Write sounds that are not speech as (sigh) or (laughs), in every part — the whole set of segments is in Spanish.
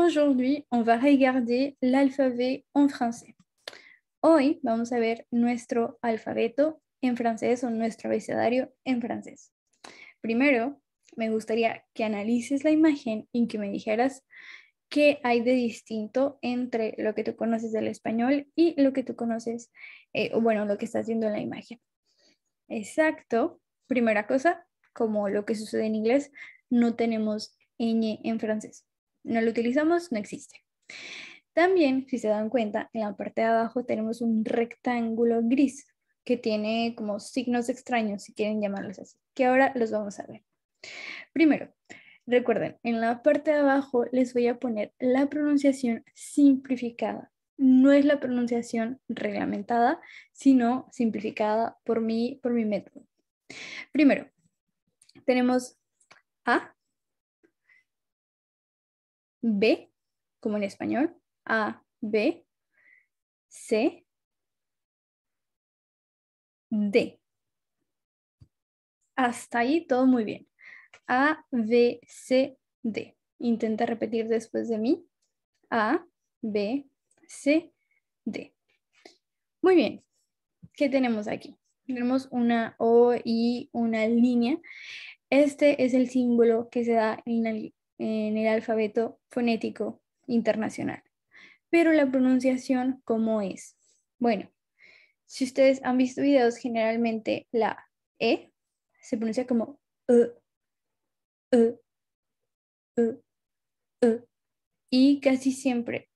on Hoy vamos a ver nuestro alfabeto en francés o nuestro abecedario en francés. Primero, me gustaría que analices la imagen y que me dijeras qué hay de distinto entre lo que tú conoces del español y lo que tú conoces, eh, bueno, lo que estás viendo en la imagen. Exacto. Primera cosa, como lo que sucede en inglés, no tenemos ñ en francés no lo utilizamos, no existe. También, si se dan cuenta, en la parte de abajo tenemos un rectángulo gris que tiene como signos extraños, si quieren llamarlos así, que ahora los vamos a ver. Primero, recuerden, en la parte de abajo les voy a poner la pronunciación simplificada. No es la pronunciación reglamentada, sino simplificada por mí, por mi método. Primero, tenemos A, B, como en español, A, B, C, D. Hasta ahí todo muy bien. A, B, C, D. Intenta repetir después de mí. A, B, C, D. Muy bien. ¿Qué tenemos aquí? Tenemos una O y una línea. Este es el símbolo que se da en la en el alfabeto fonético internacional. Pero la pronunciación, ¿cómo es? Bueno, si ustedes han visto videos, generalmente la E se pronuncia como E, E, E, E, y casi siempre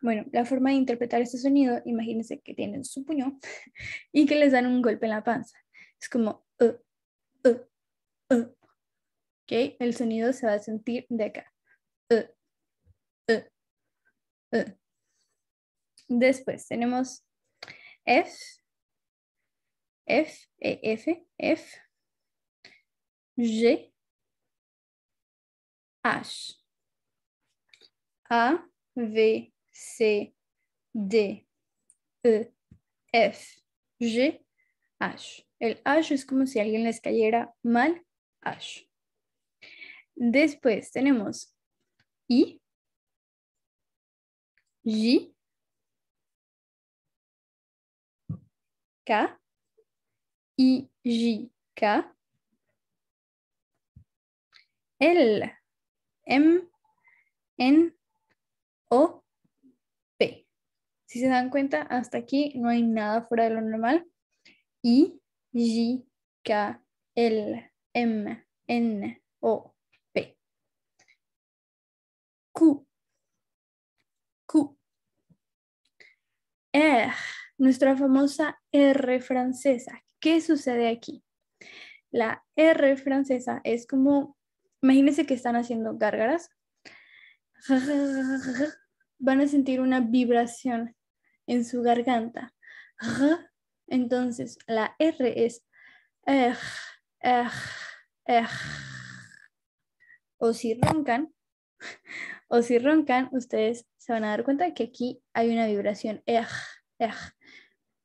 bueno, la forma de interpretar este sonido, imagínense que tienen su puño (laughs) y que les dan un golpe en la panza. Es como, e, e, e, el sonido se va a sentir de acá. Eh, eh, eh. Después tenemos F, F, e, F, F, G, H, A, V, C, D, E, F, G, H. El H es como si alguien les cayera mal, H. Después tenemos I, J, K, I, J, K, L, M, N, O, P. Si se dan cuenta, hasta aquí no hay nada fuera de lo normal. I, J, K, L, M, N, O, Q. Q. R, er, nuestra famosa R francesa. ¿Qué sucede aquí? La R francesa es como, imagínense que están haciendo gárgaras. Van a sentir una vibración en su garganta. Entonces, la R es R, er, R, er, R. O si roncan, (laughs) o si roncan, ustedes se van a dar cuenta que aquí hay una vibración.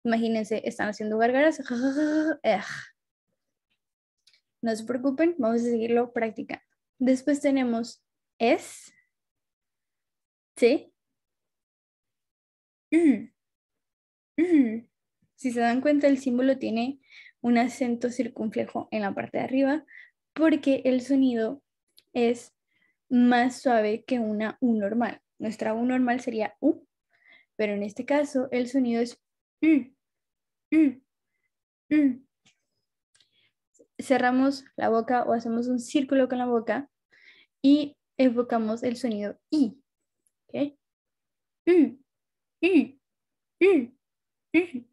Imagínense, están haciendo gargaras. No se preocupen, vamos a seguirlo practicando. Después tenemos es, (clears throat) Si se dan cuenta, el símbolo tiene un acento circunflejo en la parte de arriba porque el sonido es más suave que una U normal. Nuestra U normal sería U, pero en este caso el sonido es U, U, U. Cerramos la boca o hacemos un círculo con la boca y enfocamos el sonido I. ¿okay? U, U, U, U.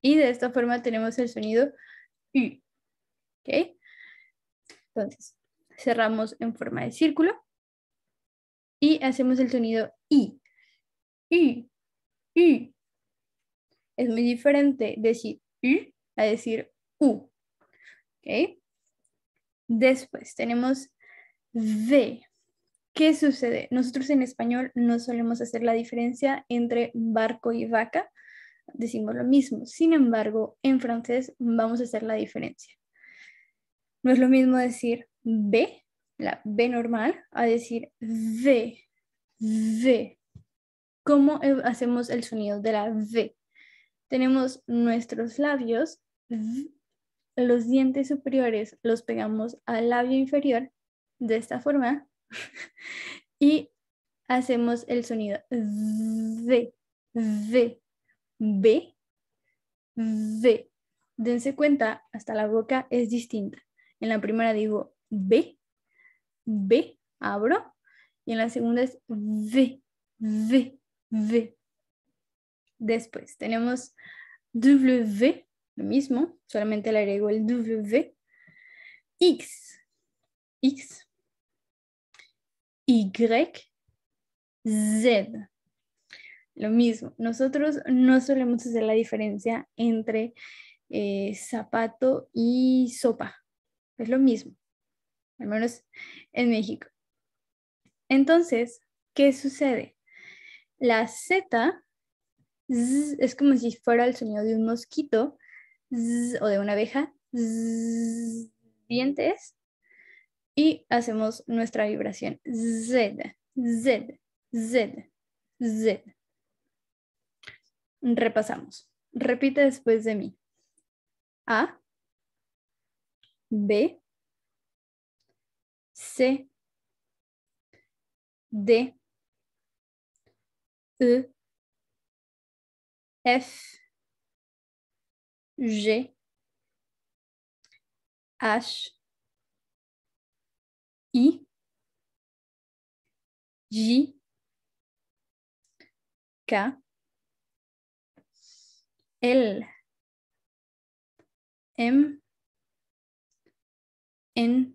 Y de esta forma tenemos el sonido I. ¿okay? Entonces, cerramos en forma de círculo y hacemos el sonido I. I, I. Es muy diferente decir I a decir U. Después tenemos V. ¿Qué sucede? Nosotros en español no solemos hacer la diferencia entre barco y vaca. Decimos lo mismo. Sin embargo, en francés vamos a hacer la diferencia. No es lo mismo decir B la B normal a decir V, V. ¿Cómo e, hacemos el sonido de la V? Tenemos nuestros labios, los dientes superiores los pegamos al labio inferior de esta forma (laughs) y hacemos el sonido V, V, B, V. Dense cuenta, hasta la boca es distinta. En la primera digo B B, abro. Y en la segunda es V, V, V. Después tenemos W, lo mismo, solamente le agrego el W. X, X. Y, Z. Lo mismo, nosotros no solemos hacer la diferencia entre eh, zapato y sopa. Es lo mismo al menos en México. Entonces, ¿qué sucede? La Z es como si fuera el sonido de un mosquito o de una abeja, dientes, y hacemos nuestra vibración Z, Z, Z, Z. Repasamos. Repite después de mí. A, B, C, D, E, F, G, H, I, J, K, L, M, N,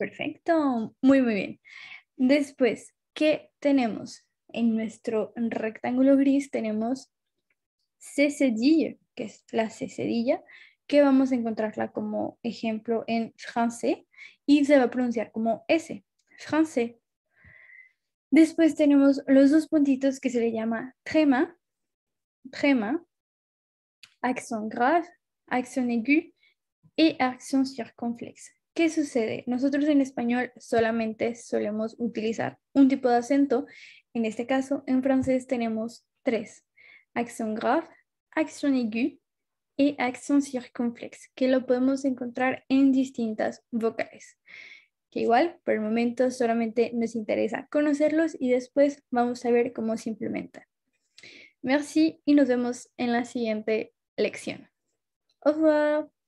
Perfecto, muy, muy bien. Después, ¿qué tenemos? En nuestro rectángulo gris tenemos cedilla, que es la cedilla, que vamos a encontrarla como ejemplo en francés y se va a pronunciar como S, francés. Después tenemos los dos puntitos que se le llama trema, trema, accent grave, accent aigu y accent circonflexe. ¿Qué sucede? Nosotros en español solamente solemos utilizar un tipo de acento. En este caso, en francés tenemos tres. Accent grave, accent aigu y accent circunflex, que lo podemos encontrar en distintas vocales. Que igual, por el momento, solamente nos interesa conocerlos y después vamos a ver cómo se implementan. Merci y nos vemos en la siguiente lección. Au revoir.